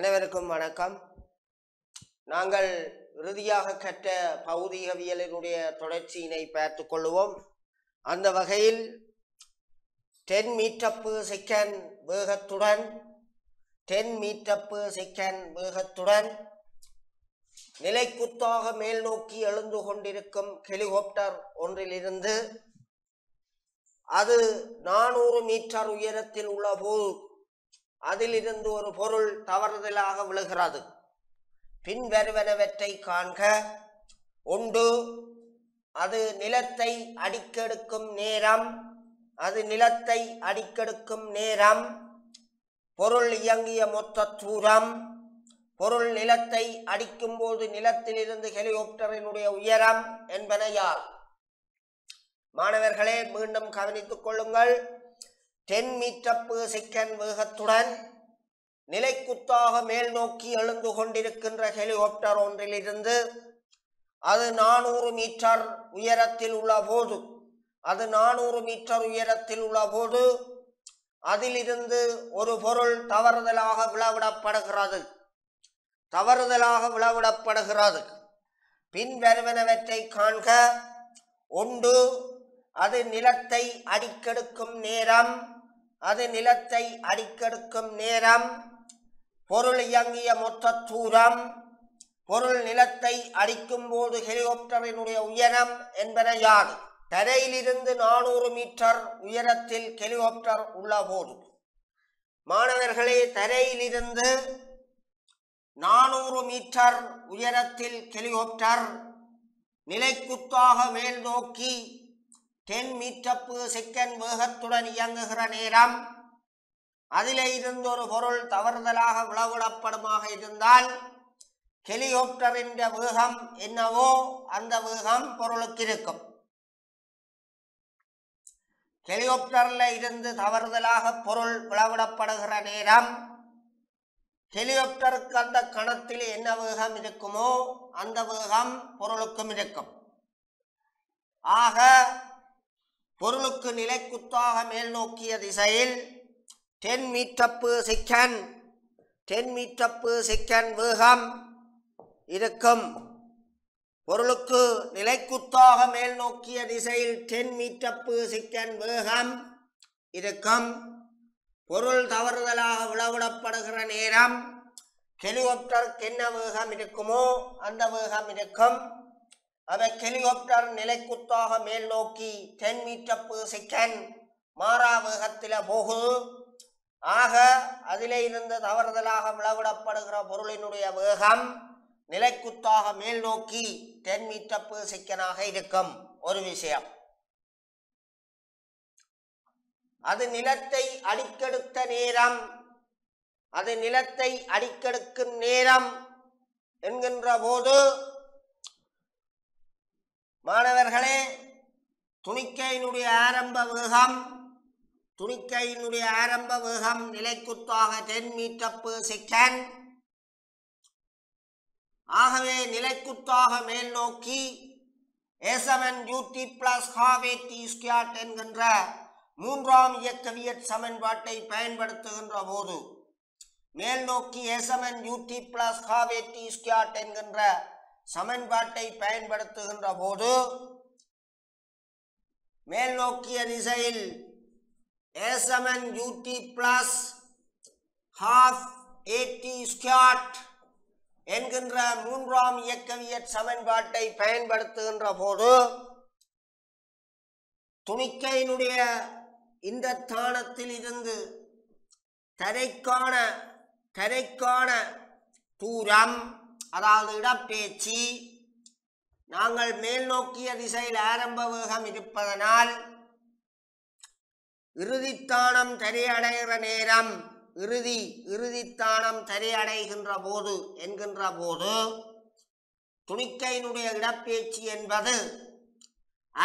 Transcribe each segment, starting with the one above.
அனைவருக்கும் வணக்கம் நாங்கள் இறுதியாக கற்ற பௌதிகவியலினுடைய தொடர்ச்சியினை பார்த்து கொள்வோம் அந்த வகையில் டென் மீட்டப்பு செகண்ட் வேகத்துடன் டென் மீட்டப்பு செகண்ட் வேகத்துடன் நிலைக்குத்தாக மேல் நோக்கி எழுந்து கொண்டிருக்கும் ஹெலிகாப்டர் ஒன்றிலிருந்து அது நானூறு மீட்டர் உயரத்தில் உள்ள போது அதிலிருந்து ஒரு பொருள் தவறுதலாக விழுகிறது பின்வருவனவற்றை காண்க ஒன்று அது நிலத்தை அடிக்கெடுக்கும் நேரம் அது நிலத்தை அடிக்கெடுக்கும் நேரம் பொருள் இயங்கிய மொத்த தூரம் பொருள் நிலத்தை அடிக்கும் போது நிலத்திலிருந்து ஹெலிகாப்டரினுடைய உயரம் என்பன யார் மாணவர்களே மீண்டும் கவனித்துக் கொள்ளுங்கள் டென் மீட்டர் பர் செகண்ட் வேகத்துடன் நிலைக்குத்தாக மேல் நோக்கி எழுந்து கொண்டிருக்கின்ற ஹெலிகாப்டர் ஒன்றிலிருந்து அது நானூறு மீட்டர் உயரத்தில் உள்ள போது அது நானூறு மீட்டர் உயரத்தில் உள்ள போது அதிலிருந்து ஒரு பொருள் தவறுதலாக விளவிடப்படுகிறது தவறுதலாக விளவிடப்படுகிறது பின்வருவனவற்றை காண்க ஒன்று அது நிலத்தை அடிக்கெடுக்கும் நேரம் அது நிலத்தை அடிக்கெடுக்கும் நேரம் பொருள் இயங்கிய மொத்த தூரம் பொருள் நிலத்தை அடிக்கும் போது ஹெலிகாப்டரினுடைய உயரம் என்பன யாது தரையிலிருந்து நானூறு மீட்டர் உயரத்தில் ஹெலிகாப்டர் உள்ள போது மாணவர்களே தரையிலிருந்து நானூறு மீட்டர் உயரத்தில் ஹெலிகாப்டர் நிலைக்குத்தாக மேல் நோக்கி டென் மீட்டப்பு செக்கன் வேகத்துடன் இயங்குகிற நேரம் அதிலே இருந்த ஒரு பொருள் தவறுதலாக விளவிடப்படுமாக இருந்தால் ஹெலிகாப்டரின் வேகம் என்னவோ அந்த வேகம் பொருளுக்கு இருக்கும் ஹெலிகாப்டரில் இருந்து தவறுதலாக பொருள் விளவிடப்படுகிற நேரம் ஹெலிகாப்டருக்கு அந்த கணத்தில் என்ன வேகம் இருக்குமோ அந்த வேகம் பொருளுக்கும் இருக்கும் ஆக பொருளுக்கு நிலைக்குத்தாக மேல் நோக்கிய திசையில் டென் மீட்டப்பு சிக்கன் டென் மீட்டப்பு சிக்கன் வேகம் இருக்கும் பொருளுக்கு நிலைக்குத்தாக மேல் நோக்கிய திசையில் டென் மீட்டப்பு சிக்கன் வேகம் இருக்கும் பொருள் தவறுதலாக உளவிடப்படுகிற நேரம் ஹெலிகாப்டருக்கு என்ன வேகம் இருக்குமோ அந்த வேகம் இருக்கும் அவை ஹெலிகாப்டர் நிலைக்குத்தாக மேல் நோக்கி டென் மீட்டர் பர் செகண்ட் மாறா வேகத்தில் போகுது ஆக அதிலே இருந்து தவறுதலாக விளவிடப்படுகிற பொருளினுடைய வேகம் நிலைக்குத்தாக மேல் நோக்கி டென் மீட்டர் பர் செகண்டாக இருக்கும் ஒரு விஷயம் அது நிலத்தை அடிக்கெடுத்த நேரம் அது நிலத்தை அடிக்கெடுக்கும் நேரம் என்கின்ற போது மாணவர்களே துணிக்கையினுடைய ஆரம்ப வேகம் துணிக்கையினுடைய ஆரம்ப வேகம் நிலைக்குத்தாக டென் மீட்டர் பர் செகண்ட் ஆகவே நிலைக்குத்தாக மேல் நோக்கி ஏசவன் யூடி பிளஸ் ஸ்கியாட் என்கின்ற மூன்றாம் இயக்கவியற் சமன்பாட்டை பயன்படுத்துகின்ற போது மேல் நோக்கி ஏசமன் யூடி பிளஸ் ஸ்கியாட் என்கின்ற சமன்பாட்டை பயன்படுத்துகின்ற போது மேல் நோக்கிய திசையில் ஏ யூடி பிளஸ் ஹாஃப் ஏடி ஸ்கியாட் என்கின்ற மூன்றாம் இயக்கவியற் சமன்பாட்டை பயன்படுத்துகின்ற போது துணிக்கையினுடைய இந்த தானத்தில் இருந்து தரைக்கான தரைக்கான தூரம் அதாவது இடப்பேச்சு நாங்கள் மேல் நோக்கிய திசையில் ஆரம்ப வேகம் இருப்பதனால் இறுதித்தானம் தரையடைகிற நேரம் இறுதி இறுதித்தானம் தரையடைகின்ற போது என்கின்ற போது துணிக்கையினுடைய இடப்பேச்சு என்பது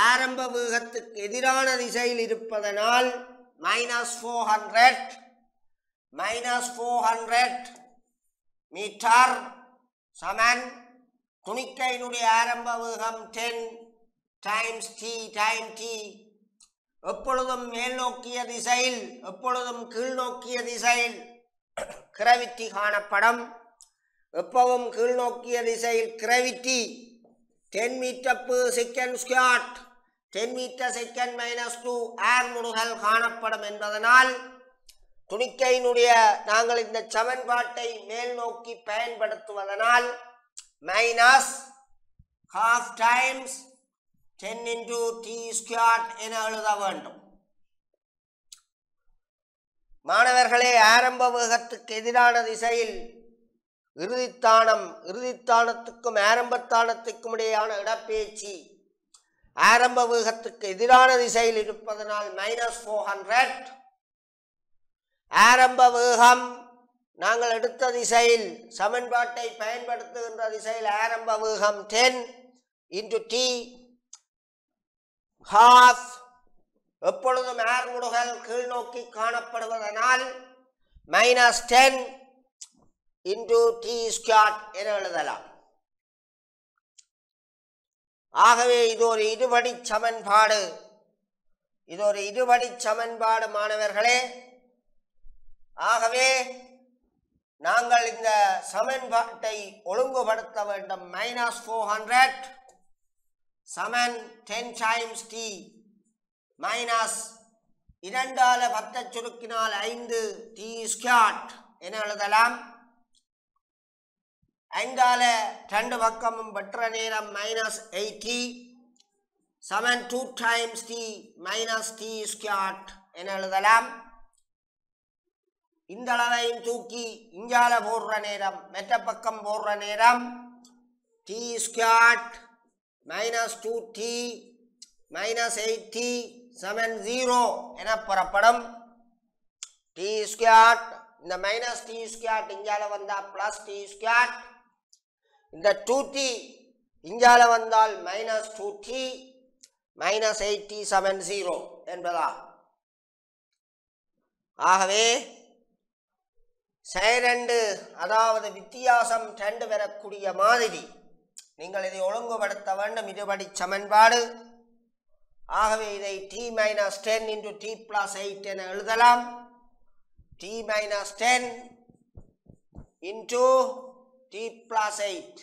ஆரம்ப வேகத்துக்கு எதிரான திசையில் இருப்பதனால் minus four hundred minus four hundred metre சமன் துணிக்கையினுடைய ஆரம்ப வேகம் ten times T time T எப்பொழுதும் மேல் நோக்கிய திசையில் எப்பொழுதும் கீழ் நோக்கிய திசையில் கிரவிட்டி காணப்படும் எப்பவும் கீழ் நோக்கிய திசையில் gravity ten metre per second squared ten metre second minus two ஏர் முடுகல் காணப்படும் என்பதனால் துணிக்கையினுடைய நாங்கள் இந்த சமன்பாட்டை மேல் நோக்கி பயன்படுத்துவதனால் minus half times ten into T squared என எழுத வேண்டும் மாணவர்களே ஆரம்ப வேகத்துக்கு எதிரான திசையில் இறுதித்தானம் இறுதித்தானத்துக்கும் ஆரம்பத்தானத்துக்கும் இடையான இடப்பேச்சு ஆரம்ப வேகத்துக்கு எதிரான திசையில் இருப்பதனால் மைனஸ் ஃபோர் ஹண்ட்ரட் ஆரம்ப வேகம் நாங்கள் எடுத்த திசையில் சமன்பாட்டை பயன்படுத்துகின்ற திசையில் ஆரம்ப வேகம் டென் இன்டு டி ஹாஃப் எப்பொழுதும் ஏர்முடுகள் கீழ்நோக்கி காணப்படுவதனால் minus ten into T squared என எழுதலாம் ஆகவே இது ஒரு இருபடி சமன்பாடு இது ஒரு இருபடி சமன்பாடு மாணவர்களே ஆகவே நாங்கள் இந்த சமன்பாட்டை ஒழுங்குபடுத்த வேண்டும் மைனஸ் ஃபோர் ஹண்ட்ரட் சமன் டென் டைம்ஸ் டி மைனஸ் இரண்டால பத்தை சுருக்கினால் ஐந்து டி ஸ்கியாட் என எழுதலாம் ஐந்தால ரெண்டு பக்கமும் வெற்ற நேரம் மைனஸ் எயிட்டி சமன் two times T minus T squared என எழுதலாம் இந்த அளவையும் தூக்கி இஞ்சால போடுற நேரம் மெட்ட பக்கம் போடுற நேரம் T squared minus two T minus eight T seven zero என புறப்படும் டி ஸ்கேட் இந்த மைனஸ் டி ஸ்கேட் இஞ்சால வந்தால் ப்ளஸ் டி ஸ்கேட் இந்த டூ டி இஞ்சால வந்தால் minus two T minus eight T seven zero என்பதா ஆகவே செயரண்டு அதாவது வித்தியாசம் ரெண்டு பெறக்கூடிய மாதிரி நீங்கள் இதை ஒழுங்குபடுத்த வேண்டும் இருபடி சமன்பாடு ஆகவே இதை T minus ten into D plus eight என எழுதலாம் T minus ten into D plus eight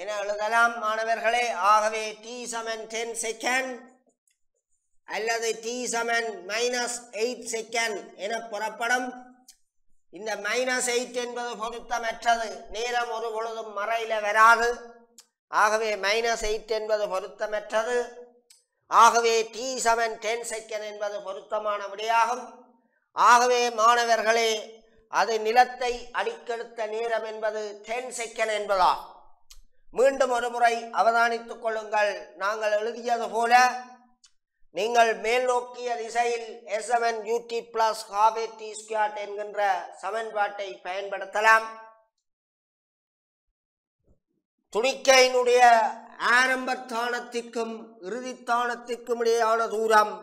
என எழுதலாம் மாணவர்களே ஆகவே டி செவன் டென் செகண்ட் அல்லது T seven minus eight second என புறப்படும் இந்த மைனஸ் எயிட் என்பது பொருத்தமற்றது நேரம் ஒரு பொழுதும் மறையில வராது ஆகவே மைனஸ் எயிட் என்பது பொருத்தமற்றது ஆகவே டி செவன் டென் செகண்ட் என்பது பொருத்தமான விடையாகும் ஆகவே மாணவர்களே அது நிலத்தை அடிக்கெடுத்த நேரம் என்பது டென் செகண்ட் என்பதா மீண்டும் ஒரு முறை அவதானித்துக் கொள்ளுங்கள் நாங்கள் எழுதியது போல நீங்கள் மேல் நோக்கிய திசையில் எஸ் எவன் U T plus half T squared என்கின்ற சமன்பாட்டை பயன்படுத்தலாம் துணிக்கையினுடைய ஆரம்பத்தானத்திற்கும் இறுதித்தானத்திற்கும் இடையான தூரம்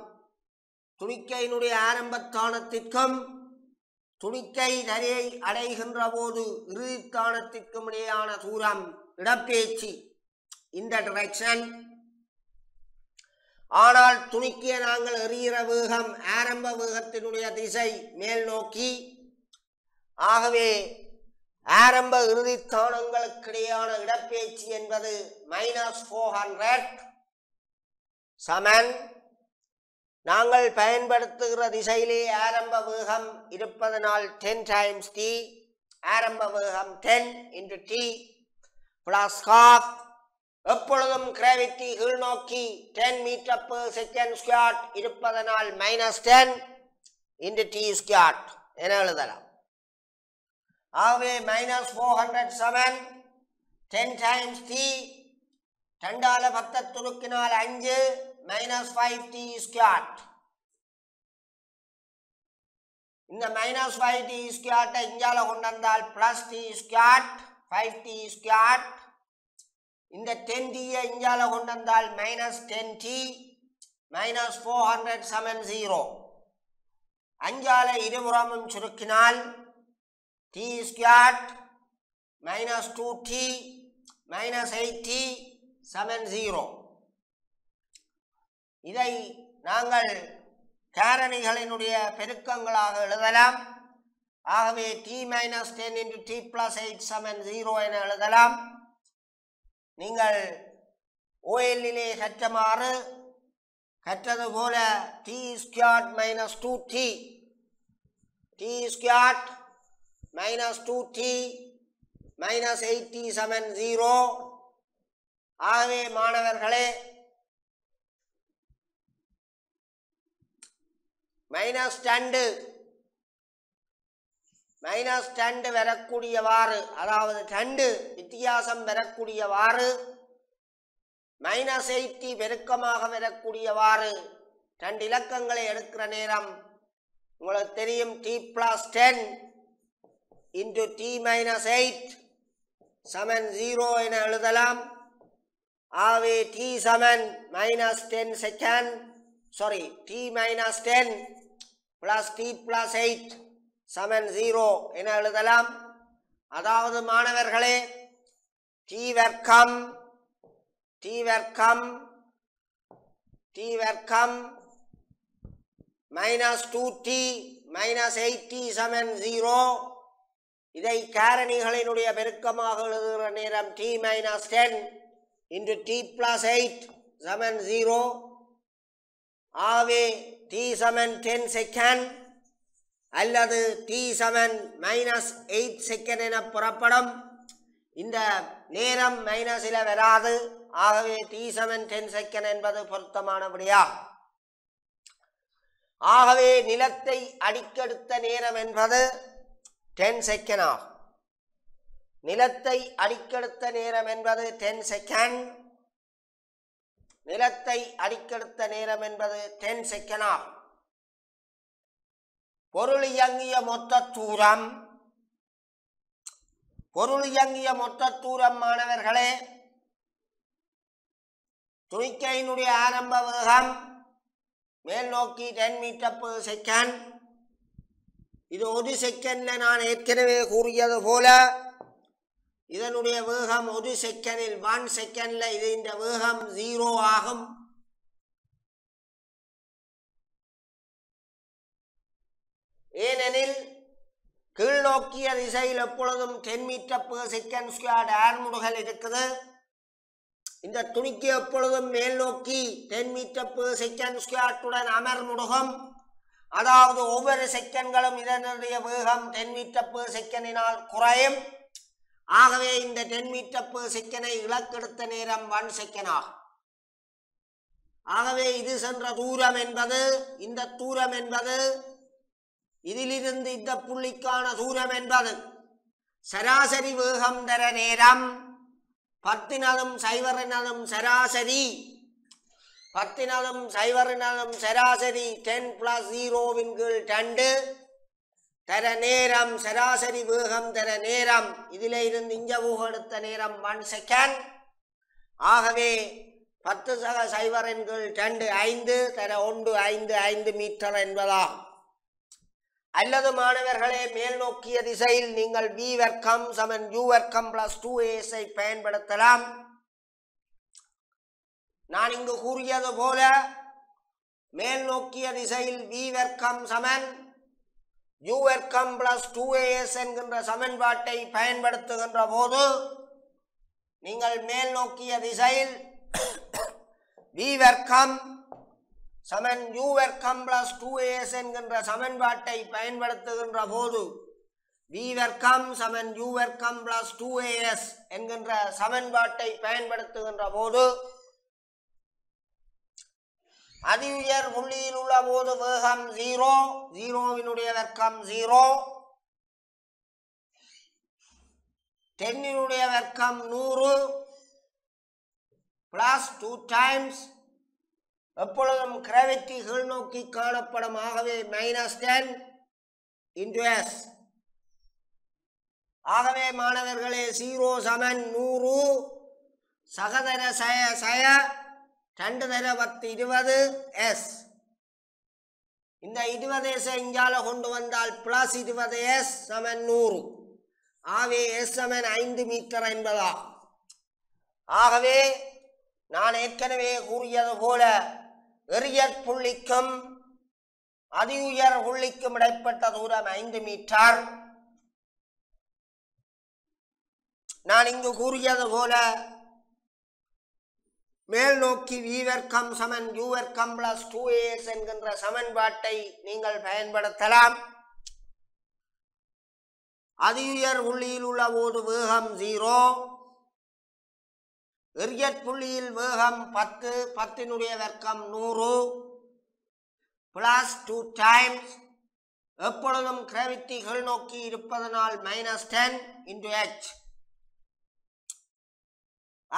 துணிக்கையினுடைய ஆரம்பத்தானத்திற்கும் துணிக்கை நிறையை அடைகின்ற போது இறுதித்தானத்திற்கும் இடையான தூரம் இடப்பேச்சு இந்த டிரெக்ஷன் ஆனால் துணிக்கிய நாங்கள் எறிகிற வேகம் ஆரம்ப வேகத்தினுடைய திசை மேல் நோக்கி ஆகவே ஆரம்ப இறுதி ஸ்தானங்களுக்கிடையான இடப்பெயர்ச்சி என்பது மைனஸ் ஃபோர் ஹண்ட்ரட் சமன் நாங்கள் பயன்படுத்துகிற திசையிலே ஆரம்ப வேகம் இருப்பதனால் டென் டைம்ஸ் டி ஆரம்ப வேகம் ten into D plus half எப்பொழுதும் கிராவிட்டி கீழ்நோக்கி ten metre per second squared இருப்பதனால் minus ten into T squared என எழுதலாம் ஆகவே minus four hundred seven ten times T ரெண்டால பத்த துருக்கினால் அஞ்சு மைனஸ் ஃபைவ் டி ஸ்குவாட் இந்த மைனஸ் ஃபைவ் டி ஸ்குவாட்டை இங்கால கொண்டு வந்தால் plus T squared five T squared இந்த டென் டியை இங்கால கொண்டு வந்தால் minus ten T minus four hundred seven zero அஞ்சால இருபுறமும் சுருக்கினால் T ஸ்கியாட் minus two T minus eight T சமன் ஜீரோ இதை நாங்கள் காரணிகளினுடைய பெருக்கங்களாக எழுதலாம் ஆகவே T minus ten into D plus eight seven zero என எழுதலாம் நீங்கள் ஓஎல்லிலே கற்றமாறு கற்றது போல T ஸ்கியாட் minus two T T ஸ்கியாட் minus two T minus eighty seven zero ஆகவே மாணவர்களே மைனஸ் ரெண்டு மைனஸ் டண்டு வரக்கூடியவாறு அதாவது டண்டு வித்தியாசம் வரக்கூடியவாறு மைனஸ் எயிட்டி பெருக்கமாக வரக்கூடியவாறு ரெண்டு இலக்கங்களை எடுக்கிற நேரம் உங்களுக்கு தெரியும் T plus ten into D minus eight சமன் ஜீரோ என எழுதலாம் ஆவே டி சமன் minus ten second sorry T minus ten plus T plus eight seven zero என எழுதலாம் அதாவது மாணவர்களே டி தீவர்க்கம் T T minus two T minus eighty seven zero இதை காரணிகளினுடைய பெருக்கமாக எழுதுகிற நேரம் T minus ten into D plus eight seven zero ஆவே டி சமன் டென் செகண்ட் அல்லது T seven minus eight second என புறப்படும் இந்த நேரம் மைனஸில் வராது ஆகவே டி செவன் டென் செகண்ட் என்பது பொருத்தமானபடியா ஆகவே நிலத்தை அடிக்கெடுத்த நேரம் என்பது டென் செகண்ட் ஆகும் நிலத்தை அடிக்கெடுத்த நேரம் என்பது டென் செகண்ட் நிலத்தை அடிக்கெடுத்த நேரம் என்பது டென் செகண்ட் ஆகும் பொருள் இயங்கிய மொத்த தூரம் பொருள் இயங்கிய மொத்த தூரம் மாணவர்களே துணிக்கையினுடைய ஆரம்ப வேகம் மேல் நோக்கி டென் மீட்டர் பர் செகண்ட் இது ஒரு செகண்ட்ல நான் ஏற்கனவே கூறியது போல இதனுடைய வேகம் ஒரு செகண்டில் ஒன் செகண்ட்ல இது இந்த வேகம் ஜீரோ ஆகும் ஏனெனில் கீழ்நோக்கிய திசையில் எப்பொழுதும் ten metre per second squared முடுகள் இருக்குது இந்த துணிக்கு எப்பொழுதும் மேல் நோக்கி டென் மீட்டர் பர் செகண்ட் அமர் அமர்முடுகம் அதாவது ஒவ்வொரு செகண்ட்களும் இதனுடைய வேகம் டென் மீட்டர் பர் செகண்டினால் குறையும் ஆகவே இந்த டென் மீட்டர் பர் செகண்டை இலக்கெடுத்த நேரம் ஒன் செகண்ட் ஆகும் ஆகவே இது சென்ற தூரம் என்பது இந்த தூரம் என்பது இதிலிருந்து இந்த புள்ளிக்கான தூரம் என்பது சராசரி வேகம் தர நேரம் பத்தினதும் சைவரினதும் சராசரி பத்தினதும் சைவரினதும் சராசரி டென் பிளஸ் ஜீரோவின் கீழ் டண்டு தர நேரம் சராசரி வேகம் தர நேரம் இதில் இருந்து இங்க எடுத்த நேரம் ஒன் செகண்ட் ஆகவே பத்து சக சைவரன்கள் ரெண்டு ஐந்து தர ஒன்று ஐந்து ஐந்து மீட்டர் என்பதாகும் அல்லது மாணவர்களே மேல் நோக்கிய திசையில் நீங்கள் வி வர்க்கம் சமன் யூ வர்க்கம் பிளஸ் டூ ஏஸை பயன்படுத்தலாம் நான் இங்கு கூறியது போல மேல் நோக்கிய திசையில் வி வர்க்கம் சமன் யூ வர்க்கம் பிளஸ் டூ ஏஎஸ் என்கின்ற சமன்பாட்டை பயன்படுத்துகின்ற போது நீங்கள் மேல் நோக்கிய திசையில் வி வர்க்கம் சமன் யூவர் கம் பிளஸ் டூ ஏஎஸ் என்கின்ற சமன்பாட்டை பயன்படுத்துகின்ற போது வீவர் கம் சமன் யூவர் கம் பிளஸ் டூ ஏஎஸ் என்கின்ற சமன்பாட்டை பயன்படுத்துகின்ற போது அதி உயர் புள்ளியில் உள்ள போது வேகம் ஜீரோ ஜீரோவினுடைய வர்க்கம் ஜீரோ டென்னினுடைய வர்க்கம் நூறு பிளஸ் டூ டைம்ஸ் எப்பொழுதும் கிராவிட்டி நோக்கி காணப்படும் ஆகவே மைனஸ் டென் இன்டு எஸ் ஆகவே மாணவர்களே சீரோ சமன் நூறு சகதர சய சய ரெண்டு தர பத்து இருபது எஸ் இந்த இருபது எஸ் இங்கால கொண்டு வந்தால் பிளஸ் இருபது எஸ் சமன் நூறு ஆகவே எஸ் சமன் ஐந்து மீட்டர் என்பதாகும் ஆகவே நான் ஏற்கனவே கூறியது போல எரியற் புள்ளிக்கும் உயர் புள்ளிக்கும் இடைப்பட்ட தூரம் ஐந்து மீட்டர் நான் இங்கு கூறியது போல மேல் நோக்கி வீவர்கம் சமன் யூவர்கம் பிளஸ் டூ ஏஸ் என்கின்ற சமன்பாட்டை நீங்கள் பயன்படுத்தலாம் அதியுயர் உள்ளியில் உள்ள ஒரு வேகம் ஜீரோ புள்ளியில் வேகம் பத்து பத்தினுடைய வர்க்கம் நூறு பிளஸ் டூ டைம்ஸ் எப்பொழுதும் கீழ் நோக்கி இருப்பதனால் மைனஸ் டென் இன்டு ஹெச்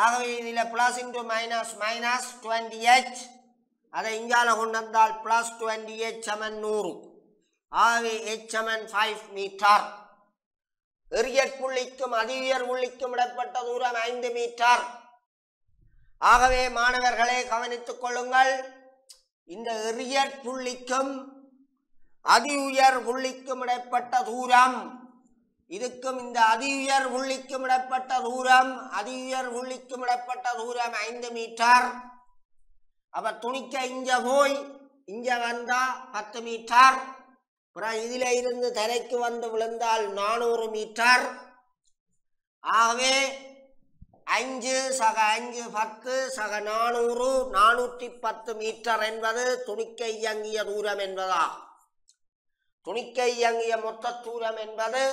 ஆகவே இதில் plus into minus minus twenty H அதை இங்கால கொண்டு வந்தால் பிளஸ் டுவெண்டி ஹெச் செமன் நூறு ஆகவே ஹெச் செமன் ஃபைவ் மீட்டர் எரியற் புள்ளிக்கும் அதிவியர் புள்ளிக்கும் இடப்பட்ட தூரம் ஐந்து மீட்டர் ஆகவே மாணவர்களை கவனித்துக் கொள்ளுங்கள் இந்த எரியற் புள்ளிக்கும் அதி உயர் புள்ளிக்கும் இடைப்பட்ட தூரம் இதுக்கும் இந்த அதி உயர் புள்ளிக்கும் இடைப்பட்ட தூரம் அதி உயர் புள்ளிக்கும் இடைப்பட்ட தூரம் ஐந்து மீட்டர் அவ துணிக்க இங்க போய் இங்க வந்தா பத்து மீட்டர் அப்புறம் இதுல இருந்து தரைக்கு வந்து விழுந்தால் நானூறு மீட்டர் ஆகவே அஞ்சு சக அஞ்சு பத்து சக நானூறு நானூற்றி பத்து மீட்டர் என்பது துணிக்கை இயங்கிய தூரம் என்பதா துணிக்கை இயங்கிய மொத்த தூரம் என்பது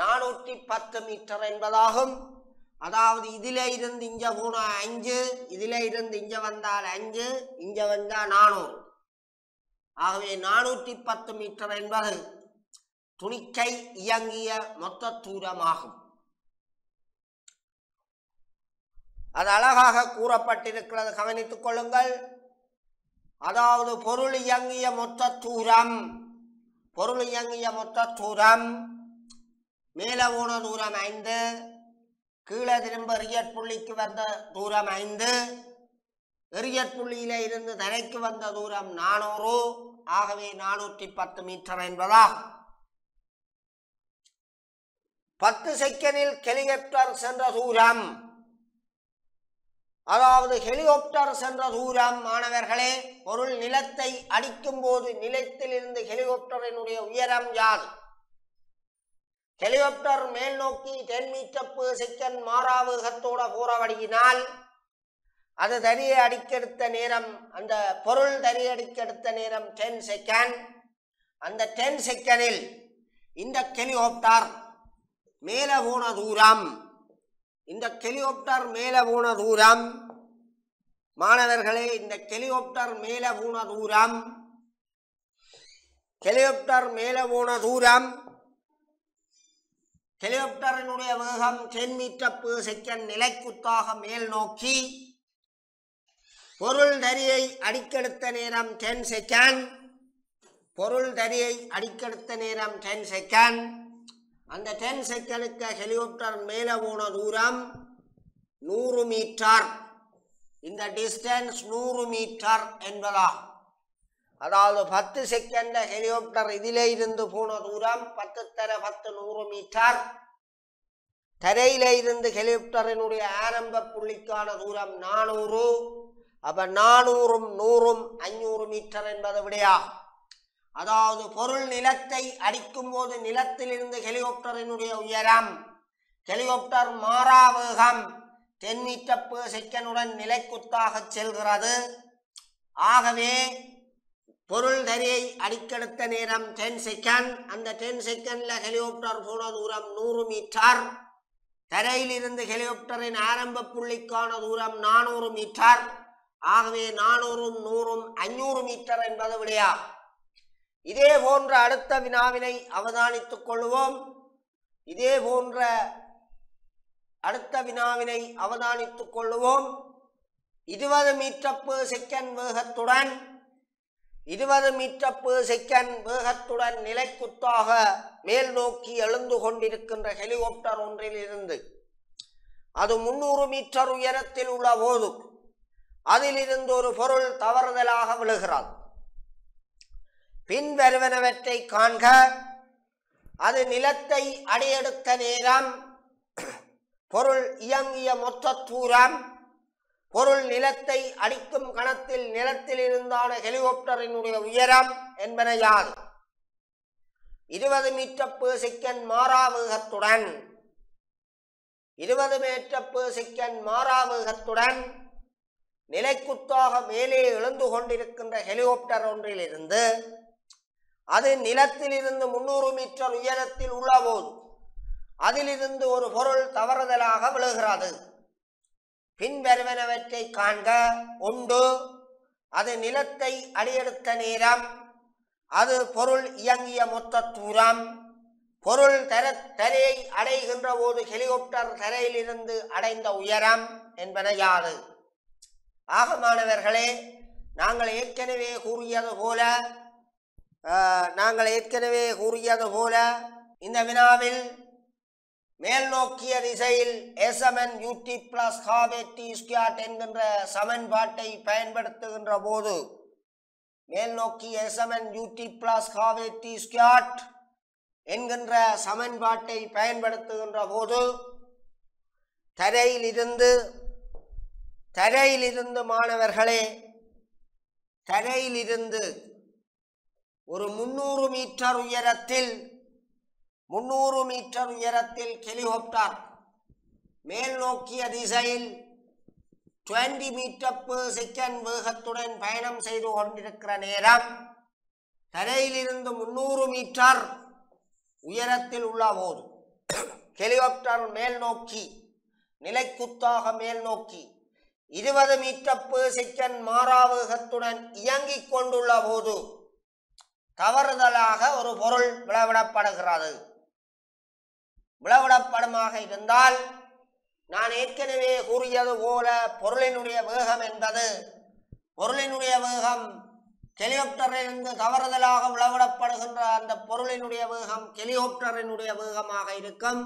நானூற்றி பத்து மீட்டர் என்பதாகும் அதாவது இதில் இருந்து இஞ்ச போனால் அஞ்சு இதில் இருந்து இஞ்ச வந்தால் அஞ்சு இஞ்ச வந்தால் நானூறு ஆகவே நானூற்றி பத்து மீட்டர் என்பது துணிக்கை இயங்கிய மொத்த தூரமாகும் அது அழகாக கூறப்பட்டிருக்கிறது கவனித்துக் கொள்ளுங்கள் அதாவது பொருள் இயங்கிய மொத்த தூரம் பொருள் இயங்கிய மொத்த தூரம் மேலே போன தூரம் ஐந்து கீழே திரும்ப எரியற் புள்ளிக்கு வந்த தூரம் ஐந்து எரியற் புள்ளியில இருந்து தரைக்கு வந்த தூரம் நானூறு ஆகவே நானூற்றி பத்து மீட்டர் என்பதா பத்து செகண்டில் ஹெலிகாப்டர் சென்ற தூரம் அதாவது ஹெலிகாப்டர் சென்ற தூரம் மாணவர்களே பொருள் நிலத்தை அடிக்கும் போது இருந்து ஹெலிகாப்டரினுடைய உயரம் யாது ஹெலிகாப்டர் மேல் நோக்கி டென் மீட்டப்பு பர் செகண்ட் மாறாவேகத்தோட போறவடியினால் அது தனியை அடிக்கெடுத்த நேரம் அந்த பொருள் தனியை அடிக்கெடுத்த நேரம் டென் செகண்ட் அந்த டென் செகண்டில் இந்த ஹெலிகாப்டர் மேலே போன தூரம் இந்த கெலிகாப்டர் மேலே போன தூரம் மாணவர்களே இந்த கெலிகாப்டர் மேலே போன தூரம் ஹெலிகாப்டர் மேலே போன தூரம் ஹெலிகாப்டரினுடைய வேகம் டென் மீட்டர் பர் செகண்ட் நிலைக்குத்தாக மேல் நோக்கி பொருள் தரியை அடிக்கெடுத்த நேரம் டென் செகண்ட் பொருள் தரியை அடிக்கெடுத்த நேரம் டென் செகண்ட் அந்த டென் செகண்டுக்கு ஹெலிகாப்டர் மேலே போன தூரம் நூறு மீட்டர் இந்த டிஸ்டன்ஸ் நூறு மீட்டர் என்பதா அதாவது பத்து செகண்ட்ல ஹெலிகாப்டர் இதிலே இருந்து போன தூரம் பத்து தர பத்து நூறு மீட்டர் தரையில இருந்து ஹெலிகாப்டரினுடைய ஆரம்ப புள்ளிக்கான தூரம் நானூறு அப்ப நானூறும் நூறும் ஐநூறு மீட்டர் என்பது விடையாகும் அதாவது பொருள் நிலத்தை அடிக்கும் போது நிலத்திலிருந்து ஹெலிகாப்டரினுடைய உயரம் ஹெலிகாப்டர் மாறா வேகம் தென் மீட்டர் செக்கனுடன் நிலைக்குத்தாக செல்கிறது ஆகவே பொருள் தரையை அடிக்கெடுத்த நேரம் டென் செகண்ட் அந்த டென் செகண்ட்ல ஹெலிகாப்டர் போன தூரம் நூறு மீட்டர் தரையிலிருந்து ஹெலிகாப்டரின் ஆரம்ப புள்ளிக்கான தூரம் நானூறு மீட்டர் ஆகவே நானூறும் நூறும் ஐநூறு மீட்டர் என்பது விடையா இதே போன்ற அடுத்த வினாவினை அவதானித்துக் கொள்வோம் இதே போன்ற அடுத்த வினாவினை அவதானித்துக் கொள்வோம் இருபது மீட்டப்பு செக்கன் வேகத்துடன் இருபது மீட்டப்பு செக்கன் வேகத்துடன் நிலைக்குத்தாக மேல் நோக்கி எழுந்து கொண்டிருக்கின்ற ஹெலிகாப்டர் ஒன்றில் இருந்து அது முன்னூறு மீட்டர் உயரத்தில் உள்ள போது அதிலிருந்து ஒரு பொருள் தவறுதலாக விழுகிறது பின்வருவனவற்றை காண்க அது நிலத்தை அடியெடுத்த நேரம் பொருள் இயங்கிய மொத்த தூரம் பொருள் நிலத்தை அடிக்கும் கணத்தில் நிலத்தில் இருந்தான ஹெலிகாப்டரினுடைய உயரம் என்பன யார் இருபது மீட்டர் பர் செகண்ட் மாறாவேகத்துடன் இருபது மீட்டர் பர் செகண்ட் மாறாவேகத்துடன் நிலைக்குத்தாக மேலே எழுந்து கொண்டிருக்கின்ற ஹெலிகாப்டர் ஒன்றிலிருந்து அது நிலத்திலிருந்து முன்னூறு மீட்டர் உயரத்தில் உள்ளபோது அதிலிருந்து ஒரு பொருள் தவறுதலாக விழுகிறது பின்வருவனவற்றை காண்க உண்டு அது நிலத்தை அடியெடுத்த நேரம் அது பொருள் இயங்கிய மொத்த தூரம் பொருள் தர தரையை அடைகின்ற போது ஹெலிகாப்டர் தரையிலிருந்து அடைந்த உயரம் என்பன யாது ஆக மாணவர்களே நாங்கள் ஏற்கனவே கூறியது போல நாங்கள் ஏற்கனவே கூறியது போல இந்த வினாவில் மேல் நோக்கிய திசையில் எஸ்எம்என் யூடி பிளஸ் ஹாவேட் ஸ்கியாட் என்கின்ற சமன்பாட்டை பயன்படுத்துகின்ற போது மேல் நோக்கி எஸ்எம்என் யூடி பிளஸ் ஹாவேட் ஸ்கியாட் என்கின்ற சமன்பாட்டை பயன்படுத்துகின்ற போது தரையிலிருந்து தரையிலிருந்து மாணவர்களே தரையிலிருந்து ஒரு முன்னூறு மீட்டர் உயரத்தில் முன்னூறு மீட்டர் உயரத்தில் ஹெலிகாப்டர் மேல் நோக்கிய திசையில் டுவெண்டி மீட்டர் பெர் செகண்ட் வேகத்துடன் பயணம் செய்து கொண்டிருக்கிற நேரம் தரையிலிருந்து முன்னூறு மீட்டர் உயரத்தில் உள்ள போது ஹெலிகாப்டர் மேல் நோக்கி நிலைக்குத்தாக மேல் நோக்கி இருபது மீட்டர் பெர் செகண்ட் மாறாவேகத்துடன் இயங்கிக் கொண்டுள்ள போது தவறுதலாக ஒரு பொருள் விளவிடப்படுகிறது விளவிடப்படமாக இருந்தால் நான் ஏற்கனவே கூறியது போல பொருளினுடைய வேகம் என்பது பொருளினுடைய வேகம் ஹெலிகாப்டரிலிருந்து தவறுதலாக விளவிடப்படுகின்ற அந்த பொருளினுடைய வேகம் ஹெலிகாப்டரினுடைய வேகமாக இருக்கும்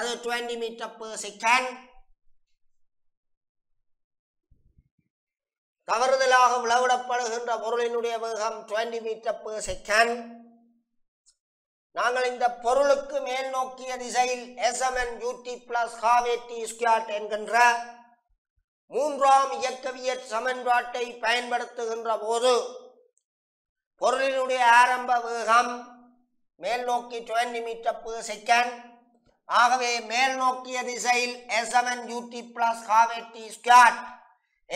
அது டுவெண்ட்டி மீட்டர் பெர் செகண்ட் தவறுதலாக விளவிடப்படுகின்ற பொருளினுடைய வேகம் டுவெண்டி மீட்டர் பெர் செகண்ட் நாங்கள் இந்த பொருளுக்கு மேல் நோக்கிய திசையில் எஸ்எம்என் யூடி பிளஸ் ஹாவேடி ஸ்கியாட் என்கின்ற மூன்றாம் இயக்கவியற் சமன்பாட்டை பயன்படுத்துகின்ற போது பொருளினுடைய ஆரம்ப வேகம் மேல் நோக்கி டுவெண்டி மீட்டர் பெர் செகண்ட் ஆகவே மேல் நோக்கிய திசையில் எஸ்எம்என் யூடி பிளஸ் ஹாவேடி ஸ்கியாட்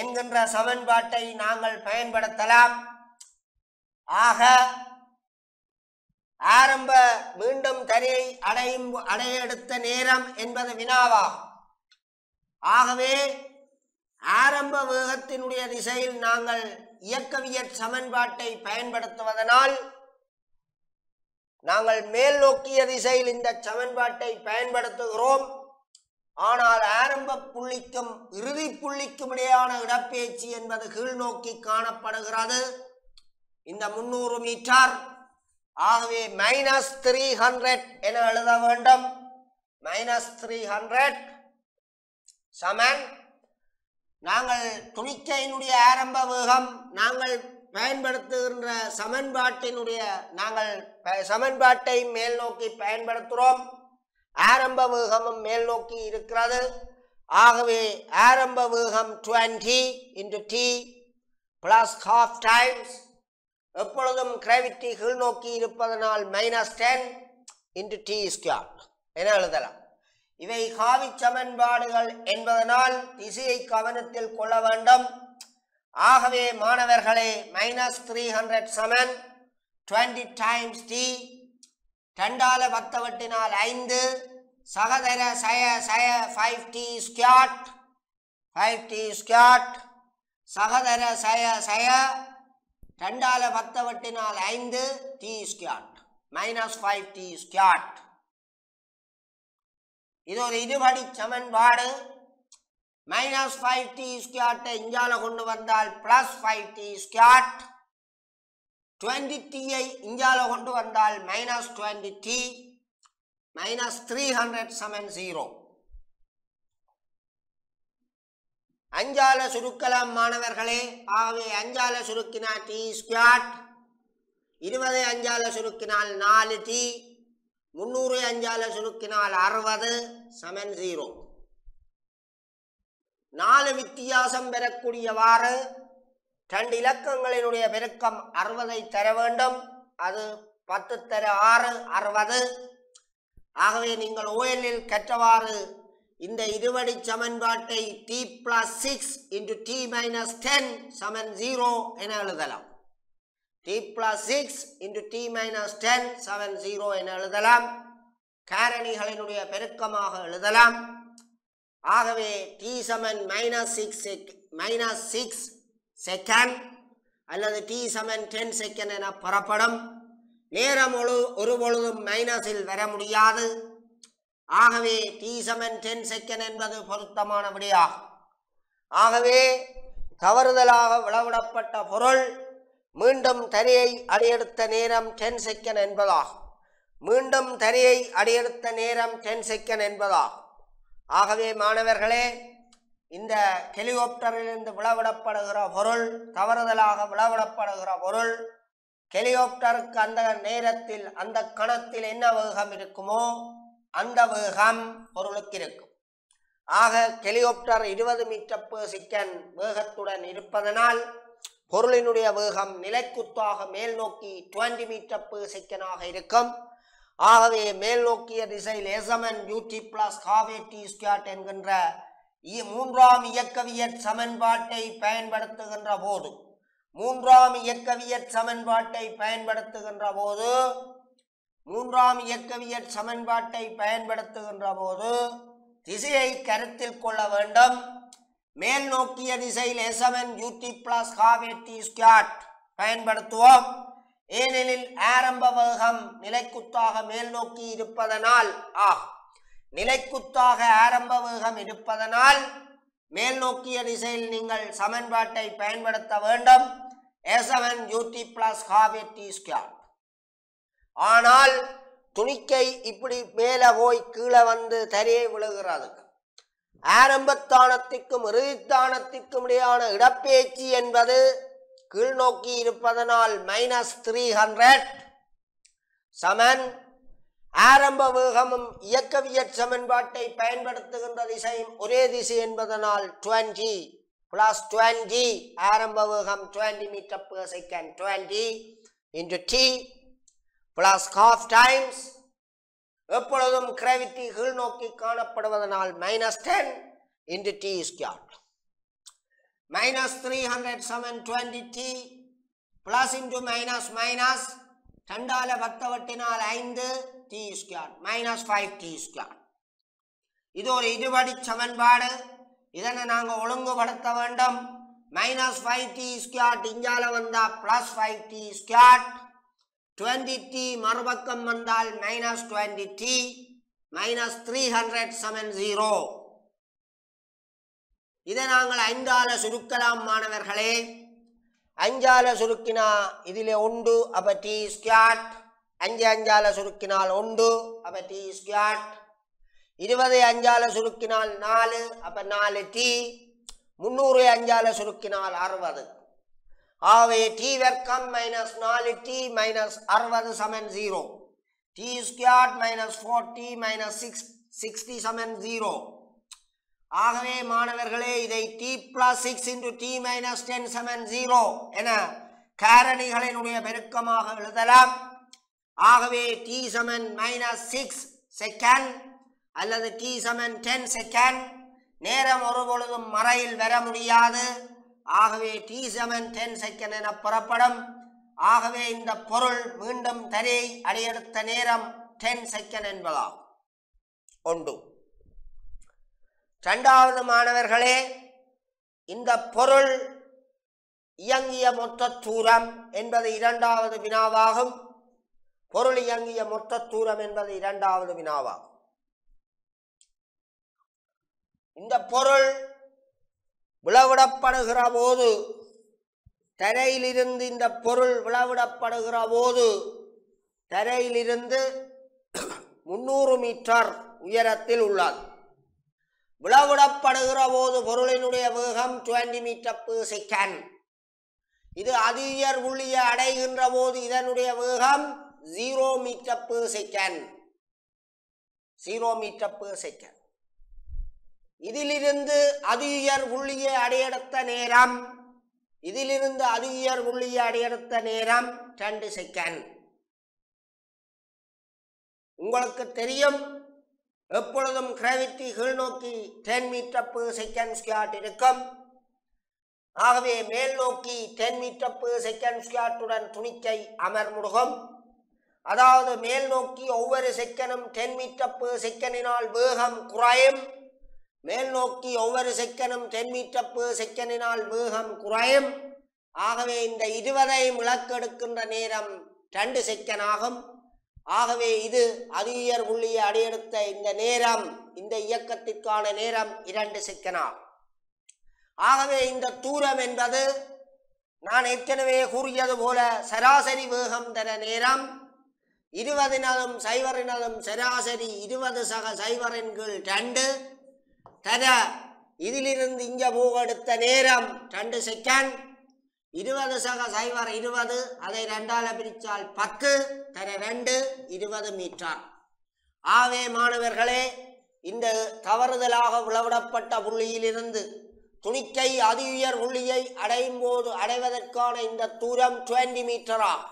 என்கின்ற சமன்பாட்டை நாங்கள் பயன்படுத்தலாம் ஆக ஆரம்ப மீண்டும் தரையை அடையும் அடைய எடுத்த நேரம் என்பது வினாவாகும் ஆகவே ஆரம்ப வேகத்தினுடைய திசையில் நாங்கள் இயக்கவியற் சமன்பாட்டை பயன்படுத்துவதனால் நாங்கள் மேல் நோக்கிய திசையில் இந்த சமன்பாட்டை பயன்படுத்துகிறோம் ஆனால் ஆரம்ப புள்ளிக்கும் இறுதி புள்ளிக்கும் இடையான இடப்பெயர்ச்சி என்பது கீழ்நோக்கி காணப்படுகிறது இந்த முன்னூறு மீட்டர் ஆகவே மைனஸ் த்ரீ ஹண்ட்ரட் என எழுத வேண்டும் மைனஸ் த்ரீ ஹண்ட்ரட் சமன் நாங்கள் துணிக்கையினுடைய ஆரம்ப வேகம் நாங்கள் பயன்படுத்துகின்ற சமன்பாட்டினுடைய நாங்கள் சமன்பாட்டை மேல் நோக்கி பயன்படுத்துகிறோம் ஆரம்ப வேகமும் மேல் நோக்கி இருக்கிறது ஆகவே ஆரம்ப வேகம் twenty into D plus half times எப்பொழுதும் கிரேவிட்டி கீழ் நோக்கி இருப்பதனால் minus ten into t square என எழுதலாம் இவை காவி சமன்பாடுகள் என்பதனால் திசையை கவனத்தில் கொள்ள வேண்டும் ஆகவே மாணவர்களே minus three hundred seven twenty times t டண்டால பக்தவட்டினால் ஐந்து சகதர சய சய five t square five t square சகதர சய சய ரெண்டால பக்தவட்டினால் ஐந்து t ஸ்கியாட் minus five t square இது ஒரு இருபடி சமன்பாடு மைனஸ் ஃபைவ் டி ஸ்கியாட்டை இஞ்சால கொண்டு வந்தால் plus five t square twenty டிஐ இந்தியாவில் கொண்டு வந்தால் minus twenty t minus three hundred seven zero அஞ்சால சுருக்கலாம் மாணவர்களே ஆவே அஞ்சால சுருக்கினா டி ஸ்குவாட் இருபது அஞ்சால சுருக்கினால் நாலு டி முந்நூறு அஞ்சால சுருக்கினால் அறுபது சமன் ஜீரோ நாலு வித்தியாசம் பெறக்கூடியவாறு ரெண்டு இலக்கங்களினுடைய பெருக்கம் அறுபதை தர வேண்டும் அது பத்து தர ஆறு அறுபது ஆகவே நீங்கள் ஓயலில் கற்றவாறு இந்த இருவடி சமன்பாட்டை t plus six into D minus ten சமன் ஜீரோ என எழுதலாம் t plus six into D minus ten seven zero என எழுதலாம் காரணிகளினுடைய பெருக்கமாக எழுதலாம் ஆகவே டி சமன் minus six minus six second அல்லது டி சமன் டென் செகண்ட் என புறப்படும் நேரம் ஒரு பொழுதும் மைனஸில் வர முடியாது ஆகவே டி சமன் டென் செகண்ட் என்பது பொருத்தமான விடையாகும் ஆகவே தவறுதலாக விளவிடப்பட்ட பொருள் மீண்டும் தரையை அடியெடுத்த நேரம் டென் செகண்ட் என்பதாகும் மீண்டும் தரையை அடியெடுத்த நேரம் டென் செகண்ட் என்பதாகும் ஆகவே மாணவர்களே இந்த ஹெலிகாப்டரிலிருந்து விளவிடப்படுகிற பொருள் தவறுதலாக விளவிடப்படுகிற பொருள் ஹெலிகாப்டருக்கு அந்த நேரத்தில் அந்த கணத்தில் என்ன வேகம் இருக்குமோ அந்த வேகம் பொருளுக்கு இருக்கும் ஆக ஹெலிகாப்டர் இருபது மீட்டர் பர் வேகத்துடன் இருப்பதனால் பொருளினுடைய வேகம் நிலைக்குத்தாக மேல் நோக்கி டுவெண்ட்டி மீட்டர் பர் இருக்கும் ஆகவே மேல் நோக்கிய திசை லேசமன் யூடி பிளஸ் காவே டி என்கின்ற மூன்றாம் இயக்கவியற் சமன்பாட்டை பயன்படுத்துகின்ற போது மூன்றாம் இயக்கவியற் சமன்பாட்டை பயன்படுத்துகின்ற போது மூன்றாம் இயக்கவியற் சமன்பாட்டை பயன்படுத்துகின்ற போது திசையை கருத்தில் கொள்ள வேண்டும் மேல் நோக்கிய திசையில் எஸ்எம்என் யூடி பிளஸ் ஹாவேட்டி பயன்படுத்துவோம் ஏனெனில் ஆரம்ப வேகம் நிலைக்குத்தாக மேல் நோக்கி இருப்பதனால் ஆகும் நிலைக்குத்தாக ஆரம்ப வேகம் இருப்பதனால் மேல் நோக்கிய திசையில் நீங்கள் சமன்பாட்டை பயன்படுத்த வேண்டும் ஏசவன் யூடி பிளஸ் ஆனால் துணிக்கை இப்படி மேலே போய் கீழே வந்து தரையை விழுகிறது ஆரம்பத்தானத்திற்கும் இறுதித்தானத்திற்கும் இடையான இடப்பேச்சி என்பது கீழ்நோக்கி இருப்பதனால் மைனஸ் த்ரீ ஹண்ட்ரட் சமன் ஆரம்ப வேகமும் இயக்கவியற் சமன்பாட்டை பயன்படுத்துகின்ற திசையும் ஒரே திசை என்பதனால் டுவெண்டி பிளஸ் டுவெண்டி ஆரம்ப வேகம் twenty metre per second twenty into D plus half times எப்பொழுதும் கிராவிட்டி கீழ் நோக்கி காணப்படுவதனால் minus ten into t ஸ்கியாட் minus three hundred seven twenty t plus into minus minus தண்டால பத்தவட்டினால் ஐந்து t square minus five t square இது ஒரு இருபடி சமன்பாடு இதனை நாங்கள் ஒழுங்குபடுத்த வேண்டும் மைனஸ் ஃபைவ் டி ஸ்கொயர் இங்கால வந்தால் plus five t square twenty t மறுபக்கம் வந்தால் minus twenty t minus three hundred seven zero இதை நாங்கள் ஐந்தால சுருக்கலாம் மாணவர்களே அஞ்சால சுருக்கினா இதில் உண்டு அப்ப டி ஸ்கொயர் அஞ்சு அஞ்சால சுருக்கினால் ஒன்று அப்ப டி ஸ்குவாட் இருபது அஞ்சால சுருக்கினால் நாலு அப்போ நாலு டி முந்நூறு அஞ்சால சுருக்கினால் அறுபது ஆகவே டி வர்க்கம் மைனஸ் நாலு டி மைனஸ் அறுபது சமன் zero t square minus four t minus six sixty சமன் ஜீரோ ஆகவே மாணவர்களே இதை t plus six into D minus ten சமன் ஜீரோ என காரணிகளினுடைய பெருக்கமாக எழுதலாம் ஆகவே டி சமன் மைனஸ் சிக்ஸ் செகண்ட் அல்லது டி சமன் டென் செகண்ட் நேரம் ஒருபொழுதும் மறையில் வர முடியாது ஆகவே டி சமன் டென் செகண்ட் என புறப்படும் ஆகவே இந்த பொருள் மீண்டும் தரை அடையெடுத்த நேரம் டென் செகண்ட் என்பதாகும் ஒன்று ரெண்டாவது மாணவர்களே இந்த பொருள் இயங்கிய மொத்த தூரம் என்பது இரண்டாவது வினாவாகும் பொருள் மொத்த தூரம் என்பது இரண்டாவது வினாவாகும் இந்த பொருள் விளவிடப்படுகிற போது தரையிலிருந்து இந்த பொருள் விளவிடப்படுகிற போது தரையிலிருந்து முன்னூறு மீட்டர் உயரத்தில் உள்ளது விளவிடப்படுகிற போது பொருளினுடைய வேகம் டுவெண்டி மீட்டர் பர் செகண்ட் இது அதியர் உள்ளிய அடைகின்ற போது இதனுடைய வேகம் zero metre per second zero metre per second இதிலிருந்து அது உயர் அடையடுத்த அடையெடுத்த நேரம் இதிலிருந்து அது உயர் அடையடுத்த நேரம் ரெண்டு செகண்ட் உங்களுக்கு தெரியும் எப்பொழுதும் கிராவிட்டி கீழ்நோக்கி ten metre per second square இருக்கும் ஆகவே மேல் நோக்கி டென் மீட்டர் பெர் செகண்ட் ஸ்கியாட்டுடன் துணிக்கை அமர்முடுகும் அதாவது மேல் நோக்கி ஒவ்வொரு செக்கனும் டென் மீட்டர் பெர் செக்கனினால் வேகம் குறையும் மேல் நோக்கி ஒவ்வொரு செக்கனும் டென் மீட்டர் பெர் செக்கனினால் வேகம் குறையும் ஆகவே இந்த இருபதையும் இலக்கெடுக்கின்ற நேரம் ரெண்டு செக்கன் ஆகும் ஆகவே இது அதிகர் புள்ளியை அடையெடுத்த இந்த நேரம் இந்த இயக்கத்திற்கான நேரம் இரண்டு செக்கனாகும் ஆகவே இந்த தூரம் என்பது நான் ஏற்கனவே கூறியது போல சராசரி வேகம் தர நேரம் இருபதினாலும் சைவரினாலும் சராசரி இருபது சக சைவரன்கள் டண்டு தர இதிலிருந்து இங்கே போகெடுத்த நேரம் ரெண்டு செகண்ட் இருபது சக சைவர் இருபது அதை ரெண்டால பிரிச்சால் பத்து தர ரெண்டு இருபது மீட்டர் ஆவே மாணவர்களே இந்த தவறுதலாக உளவிடப்பட்ட புள்ளியிலிருந்து துணிக்கை அதி உயர் புள்ளியை அடையும் போது அடைவதற்கான இந்த தூரம் டுவெண்டி மீட்டராகும்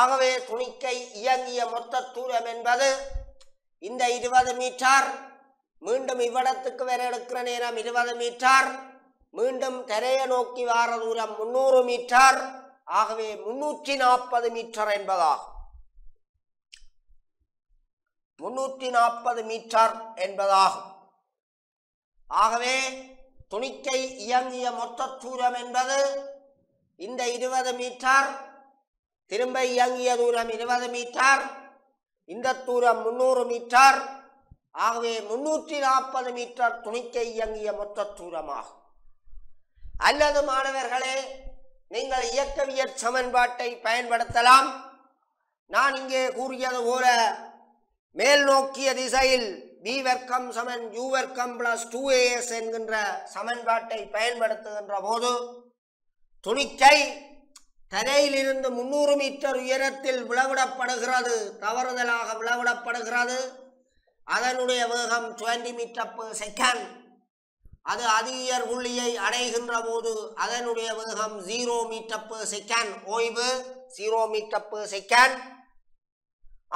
ஆகவே துணிக்கை இயங்கிய மொத்த தூரம் என்பது இந்த இருபது மீட்டார் மீண்டும் இவ்விடத்துக்கு வர எடுக்கிற நேரம் இருபது மீட்டார் மீண்டும் கரையை நோக்கி வார தூரம் முன்னூறு மீட்டார் ஆகவே முன்னூற்றி நாற்பது மீட்டர் என்பதாகும் முன்னூற்றி நாற்பது மீட்டர் என்பதாகும் ஆகவே துணிக்கை இயங்கிய மொத்த தூரம் என்பது இந்த இருபது மீட்டர் திரும்ப இயங்கிய தூரம் இருபது மீட்டர் இந்த தூரம் முன்னூறு மீட்டர் ஆகவே முன்னூற்றி நாற்பது மீட்டர் துணிக்க இயங்கிய மொத்த தூரமாகும் அல்லது மாணவர்களே நீங்கள் இயக்கவியற் சமன்பாட்டை பயன்படுத்தலாம் நான் இங்கே கூறியது போல மேல் நோக்கிய திசையில் பி வர்க்கம் சமன் யூ வர்க்கம் பிளஸ் டூ ஏஎஸ் என்கின்ற சமன்பாட்டை பயன்படுத்துகின்ற போது துணிக்கை இருந்து முன்னூறு மீட்டர் உயரத்தில் விளவிடப்படுகிறது தவறுதலாக விளவிடப்படுகிறது அதனுடைய வேகம் டுவெண்ட்டி மீட்டர் பர் செகண்ட் அது அதியர் புள்ளியை அடைகின்ற போது அதனுடைய வேகம் ஜீரோ மீட்டர் பர் செகண்ட் ஓய்வு ஜீரோ மீட்டர் பர் செகண்ட்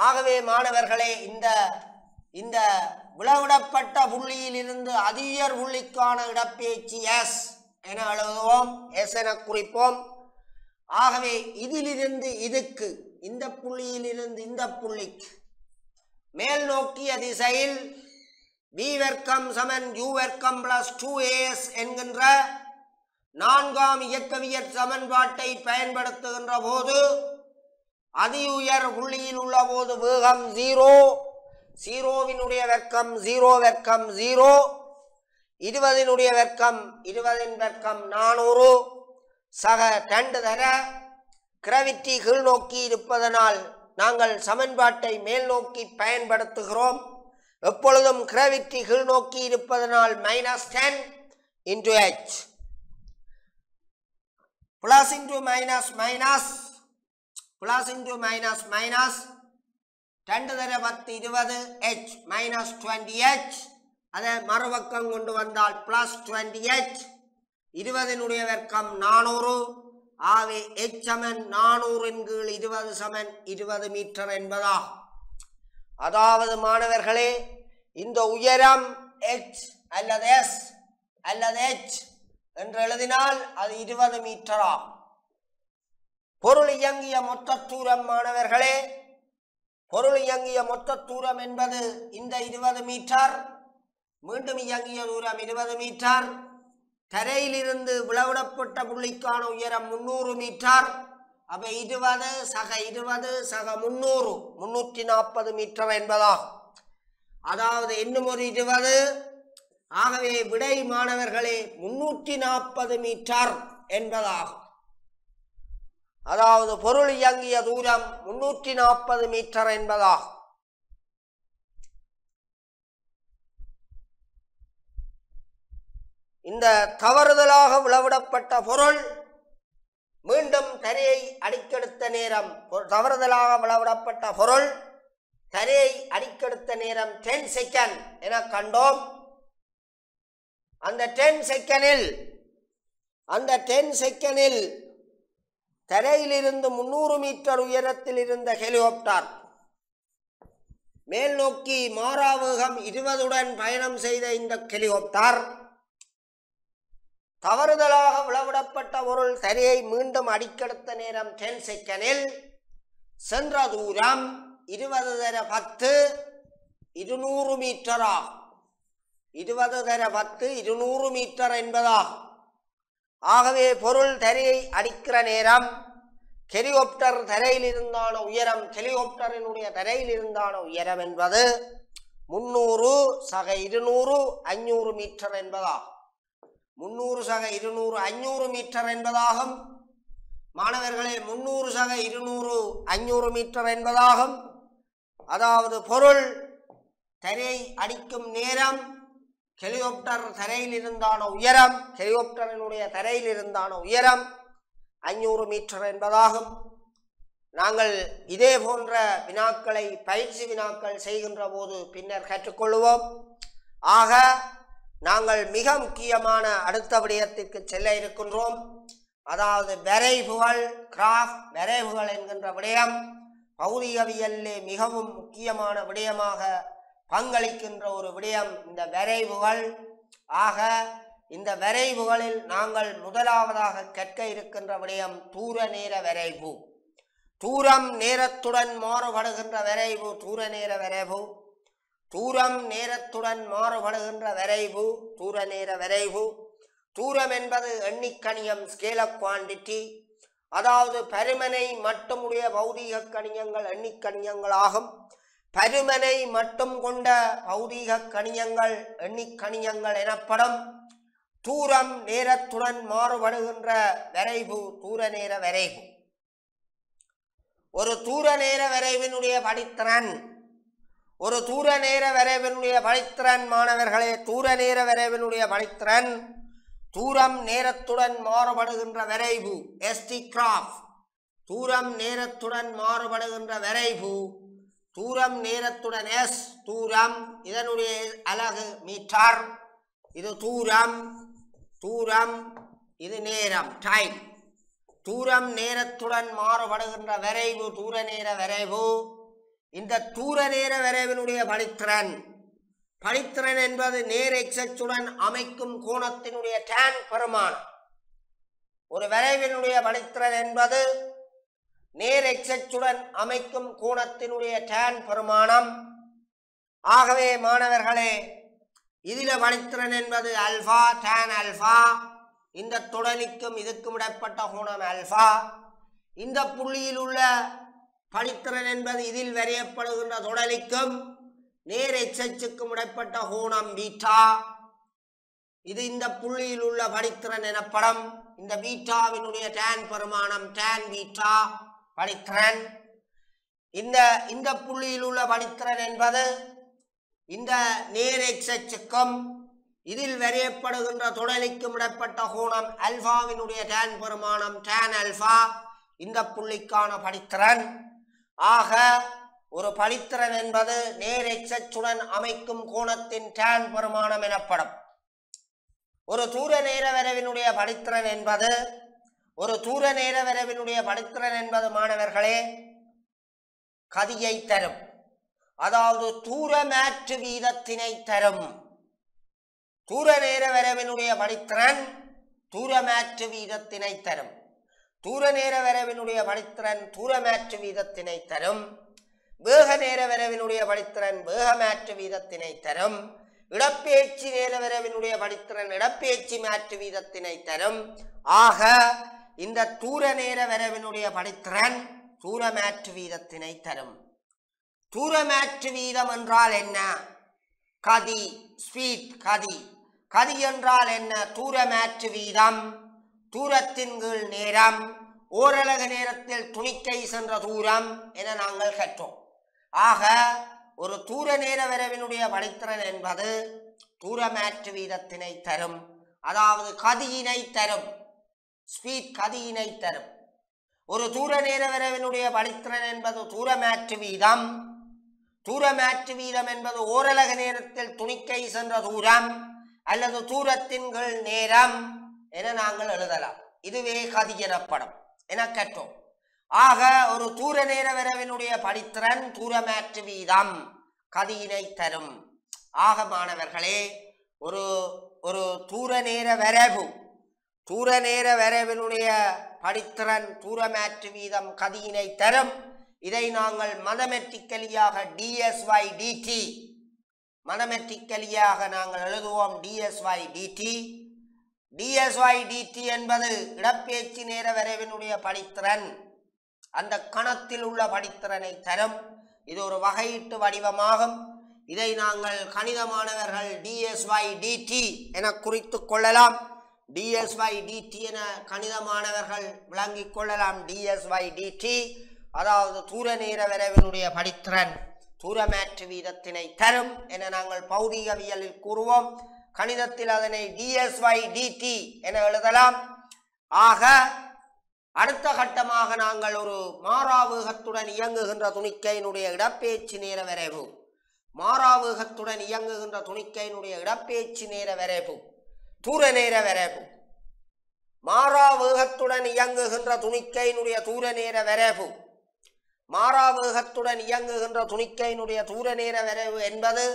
ஆகவே மாணவர்களே இந்த இந்த விளவிடப்பட்ட புள்ளியிலிருந்து அதியர் புள்ளிக்கான இடப்பேச்சு எஸ் என எழுதுவோம் எஸ் என குறிப்போம் ஆகவே இதிலிருந்து இதுக்கு இந்த புள்ளியிலிருந்து இந்த புள்ளிக்கு மேல் நோக்கிய திசையில் வி சமன் யூ பிளஸ் டூ ஏஎஸ் என்கின்ற நான்காம் இயக்கவியற் சமன்பாட்டை பயன்படுத்துகின்ற போது உயர் புள்ளியில் உள்ள போது வேகம் ஜீரோ ஜீரோவினுடைய வெர்க்கம் ஜீரோ வெர்க்கம் ஜீரோ இருபதினுடைய வெர்க்கம் இருபதின் வெர்க்கம் நானூறு சக தண்டதர கிரவிட்டி நோக்கி இருப்பதனால் நாங்கள் சமன்பாட்டை மேல் நோக்கி பயன்படுத்துகிறோம் எப்பொழுதும் கிரவிட்டி நோக்கி இருப்பதனால் minus ten into h plus into minus minus plus into minus minus ரெண்டு தர பத்து இருபது ஹெச் மைனஸ் டுவெண்ட்டி ஹெச் அதை மறுபக்கம் கொண்டு வந்தால் பிளஸ் டுவெண்ட்டி ஹெச் இருபதினுடைய நானூறு ஆகவே எச் சமன் என் கீழ் இருபது சமன் இருபது மீட்டர் என்பதா அதாவது மாணவர்களே இந்த உயரம் எச் அல்லது எஸ் அல்லது எச் என்று எழுதினால் அது இருபது மீட்டர் ஆகும் பொருள் இயங்கிய மொத்த தூரம் மாணவர்களே பொருள் இயங்கிய மொத்த தூரம் என்பது இந்த இருபது மீட்டர் மீண்டும் இயங்கிய தூரம் இருபது மீட்டர் கரையிலிருந்து விளவிடப்பட்ட புள்ளிக்கான உயரம் முன்னூறு மீட்டர் அப்ப இருபது சக இருபது சக முன்னூறு முன்னூற்றி நாற்பது மீட்டர் என்பதாகும் அதாவது இன்னும் ஒரு இருபது ஆகவே விடை மாணவர்களே முன்னூற்றி நாற்பது மீட்டர் என்பதாகும் அதாவது பொருள் இயங்கிய தூரம் முன்னூற்றி நாற்பது மீட்டர் என்பதாகும் இந்த தவறுதலாக உளவிடப்பட்ட பொருள் மீண்டும் தரையை அடிக்கெடுத்த நேரம் தவறுதலாக விளவிடப்பட்ட பொருள் தரையை அடிக்கெடுத்த நேரம் டென் செகண்ட் என கண்டோம் அந்த டென் செகண்டில் அந்த டென் செகண்டில் தரையிலிருந்து முன்னூறு மீட்டர் உயரத்தில் இருந்த ஹெலிகாப்டர் மேல் நோக்கி மாறாவேகம் இருபதுடன் பயணம் செய்த இந்த ஹெலிகாப்டர் தவறுதலாக உளவிடப்பட்ட பொருள் தரையை மீண்டும் அடிக்கடுத்த நேரம் டென் செகண்டில் சென்ற தூரம் இருபது தர பத்து இருநூறு மீட்டரா இருபது தர பத்து இருநூறு மீட்டர் என்பதாகும் ஆகவே பொருள் தரையை அடிக்கிற நேரம் ஹெலிகாப்டர் தரையில் இருந்தான உயரம் ஹெலிகாப்டரினுடைய தரையில் இருந்தான உயரம் என்பது முன்னூறு சக இருநூறு ஐநூறு மீட்டர் என்பதாகும் முன்னூறு சக இருநூறு ஐநூறு மீட்டர் என்பதாகும் மாணவர்களே முன்னூறு சக இருநூறு ஐநூறு மீட்டர் என்பதாகும் அதாவது பொருள் தரை அடிக்கும் நேரம் ஹெலிகாப்டர் தரையில் இருந்தான உயரம் ஹெலிகாப்டரினுடைய தரையில் இருந்தான உயரம் ஐநூறு மீட்டர் என்பதாகும் நாங்கள் இதே போன்ற வினாக்களை பயிற்சி வினாக்கள் செய்கின்ற போது பின்னர் கற்றுக்கொள்வோம் ஆக நாங்கள் மிக முக்கியமான அடுத்த விடயத்திற்கு செல்ல இருக்கின்றோம் அதாவது விரைவுகள் கிராஃப் விரைவுகள் என்கின்ற விடயம் பௌதிகவியலே மிகவும் முக்கியமான விடயமாக பங்களிக்கின்ற ஒரு விடயம் இந்த விரைவுகள் ஆக இந்த விரைவுகளில் நாங்கள் முதலாவதாக கற்க இருக்கின்ற விடயம் தூர நேர விரைவு தூரம் நேரத்துடன் மாறுபடுகின்ற விரைவு தூர நேர விரைவு தூரம் நேரத்துடன் மாறுபடுகின்ற விரைவு தூர நேர விரைவு தூரம் என்பது எண்ணிக்கணியம் ஸ்கேல குவாண்டிட்டி அதாவது பருமனை மட்டுமுடைய பௌதீக கணியங்கள் எண்ணிக்கணியங்கள் ஆகும் பருமனை மட்டும் கொண்ட பௌதீக கணியங்கள் எண்ணிக்கணியங்கள் எனப்படும் தூரம் நேரத்துடன் மாறுபடுகின்ற விரைவு தூர நேர விரைவு ஒரு தூர நேர விரைவினுடைய படித்திறன் ஒரு தூர நேர வரைவினுடைய பணித்திறன் மாணவர்களே தூர நேர வரைவினுடைய பணித்திறன் தூரம் நேரத்துடன் மாறுபடுகின்ற வரைவு எஸ்டி கிராஃப் தூரம் நேரத்துடன் மாறுபடுகின்ற வரைவு தூரம் நேரத்துடன் எஸ் தூரம் இதனுடைய அலகு மீட்டர் இது தூரம் தூரம் இது நேரம் டைம் தூரம் நேரத்துடன் மாறுபடுகின்ற வரைவு தூர நேர வரைவு இந்த தூர நேர வரைவினுடைய பளித்திறன் பளித்திறன் என்பது நேர் எக்ஸச்சுடன் அமைக்கும் கோணத்தினுடைய டேன் பெருமானம் ஒரு வரைவினுடைய பளித்திறன் என்பது நேர் எக்ஸச்சுடன் அமைக்கும் கோணத்தினுடைய டேன் பெருமானம் ஆகவே மாணவர்களே இதில் பளித்திறன் என்பது அல்ஃபா டேன் அல்ஃபா இந்த தொடலிக்கும் இதுக்கும் இடப்பட்ட கோணம் அல்ஃபா இந்த புள்ளியில் உள்ள கழித்திறன் என்பது இதில் வரையப்படுகின்ற தொடலிக்கும் நேர் எச்சச்சுக்கும் இடைப்பட்ட கோணம் பீட்டா இது இந்த புள்ளியில் உள்ள படித்திறன் எனப்படும் இந்த பீட்டாவினுடைய டேன் பெருமானம் டேன் பீட்டா படித்திறன் இந்த இந்த புள்ளியில் உள்ள படித்திறன் என்பது இந்த நேர் எச்சச்சுக்கும் இதில் வரையப்படுகின்ற தொடலிக்கும் இடப்பட்ட கோணம் அல்ஃபாவினுடைய டேன் பெருமானம் டேன் அல்ஃபா இந்த புள்ளிக்கான படித்திறன் ஆக ஒரு பளித்திரம் என்பது நேர் எச்சுடன் அமைக்கும் கோணத்தின் டேன் பெருமானம் எனப்படும் ஒரு தூர நேர வரவினுடைய பளித்திரன் என்பது ஒரு தூர நேர வரவினுடைய பளித்திரன் என்பது மாணவர்களே கதியை தரும் அதாவது தூர மாற்று வீதத்தினை தரும் தூர நேர வரவினுடைய பளித்திரன் தூரமாற்று வீதத்தினை தரும் தூர நேர வரவினுடைய தூர மாற்று வீதத்தினை தரும் வேக நேர வரவினுடைய பணித்திறன் மாற்று வீதத்தினை தரும் இடப்பேச்சு நேர வரவினுடைய வழித்திறன் இடப்பெயர்ச்சி மாற்று வீதத்தினை தரும் ஆக இந்த தூர நேர வரவினுடைய தூர மாற்று வீதத்தினை தரும் மாற்று வீதம் என்றால் என்ன கதி ஸ்வீட் கதி கதி என்றால் என்ன மாற்று வீதம் தூரத்தின் கீழ் நேரம் ஓரலக நேரத்தில் துணிக்கை சென்ற தூரம் என நாங்கள் கற்றோம் ஆக ஒரு தூர நேர வரவினுடைய வழித்திறன் என்பது தூரமாற்று வீதத்தினை தரும் அதாவது கதியினை தரும் ஸ்பீட் கதியினை தரும் ஒரு தூர நேர வரவினுடைய வழித்திறன் என்பது தூரமாற்று வீதம் தூரமாற்று வீதம் என்பது ஓரலக நேரத்தில் துணிக்கை சென்ற தூரம் அல்லது தூரத்தின் கீழ் நேரம் என நாங்கள் எழுதலாம் இதுவே கதி படம் என கேட்டோம் ஆக ஒரு தூர நேர வரவினுடைய படித்திறன் தூரமேற்று வீதம் கதியினை தரும் ஆக மாணவர்களே ஒரு ஒரு தூர நேர வரைவு தூர நேர வரைவினுடைய படித்திறன் தூரமேற்று வீதம் கதியினை தரும் இதை நாங்கள் மதமெட்டிக்கலியாக டிஎஸ்ஒய் டிடி மதமெட்டிக்கலியாக நாங்கள் எழுதுவோம் டிஎஸ்ஒய் டிடி டிஎஸ்ஒய் டிடி என்பது இடப்பேச்சு நேர வரைவினுடைய படித்திறன் அந்த கணத்தில் உள்ள படித்திறனை தரும் இது ஒரு வகையீட்டு வடிவமாகும் இதை நாங்கள் கணித மாணவர்கள் டிஎஸ்ஒய் டிடி என குறித்து கொள்ளலாம் டிஎஸ்ஒய் டிடி என கணித மாணவர்கள் விளங்கிக் கொள்ளலாம் டிஎஸ்ஒய் டிடி அதாவது தூர நேர வரைவினுடைய படித்திறன் தூரமேற்று வீதத்தினை தரும் என நாங்கள் பௌதிகவியலில் கூறுவோம் கணிதத்தில் அதனை டிஎஸ்ஒய் டிடி என எழுதலாம் ஆக அடுத்த கட்டமாக நாங்கள் ஒரு மாறாவுகத்துடன் இயங்குகின்ற துணிக்கையினுடைய இடப்பேச்சு நேர வரைவு மாறாவுகத்துடன் இயங்குகின்ற துணிக்கையினுடைய இடப்பேச்சு நேர வரைவு தூர நேர வரைவு மாறாவேகத்துடன் இயங்குகின்ற துணிக்கையினுடைய தூர நேர வரைவு மாறாவேகத்துடன் இயங்குகின்ற துணிக்கையினுடைய தூர நேர வரைவு என்பது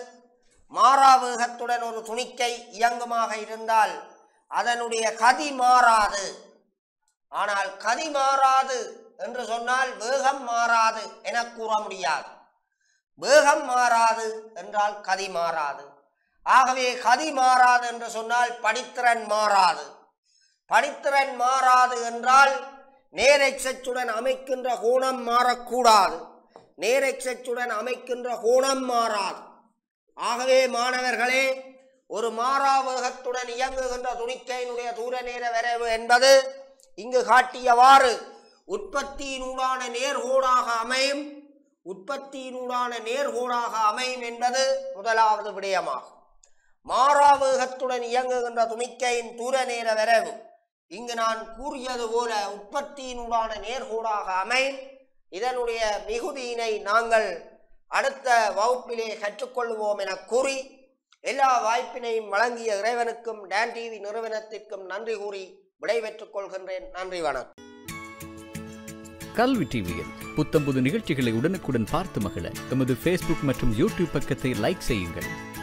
மாறாவேகத்துடன் ஒரு துணிக்கை இயங்குமாக இருந்தால் அதனுடைய கதி மாறாது ஆனால் கதி மாறாது என்று சொன்னால் வேகம் மாறாது என கூற முடியாது வேகம் மாறாது என்றால் கதி மாறாது ஆகவே கதி மாறாது என்று சொன்னால் படித்திறன் மாறாது படித்திறன் மாறாது என்றால் நேரெக்சச்சுடன் அமைக்கின்ற கோணம் மாறக்கூடாது நேரெக்சச்சுடன் அமைக்கின்ற கோணம் மாறாது ஆகவே மாணவர்களே ஒரு மாறா வேகத்துடன் இயங்குகின்ற துணிக்கையினுடைய தூர நேர வரைவு என்பது இங்கு காட்டியவாறு உற்பத்தியினூடான நேர்கோடாக அமையும் உற்பத்தியினூடான நேர்கோடாக அமையும் என்பது முதலாவது விடயமாகும் மாறா வேகத்துடன் இயங்குகின்ற துணிக்கையின் தூர நேர வரைவு இங்கு நான் கூறியது போல உற்பத்தியினூடான நேர்கோடாக அமையும் இதனுடைய மிகுதியினை நாங்கள் அடுத்த வகுப்பிலே கற்றுக்கொள்வோம் என கூறி எல்லா வாய்ப்பினையும் வழங்கிய இறைவனுக்கும் டேன் டிவி நிறுவனத்திற்கும் நன்றி கூறி விடைபெற்றுக் கொள்கின்றேன் நன்றி வணக்கம் கல்வி டிவியில் புத்தம்பது நிகழ்ச்சிகளை உடனுக்குடன் பார்த்து மகிழ எமது ஃபேஸ்புக் மற்றும் யூடியூப் பக்கத்தை லைக் செய்யுங்கள்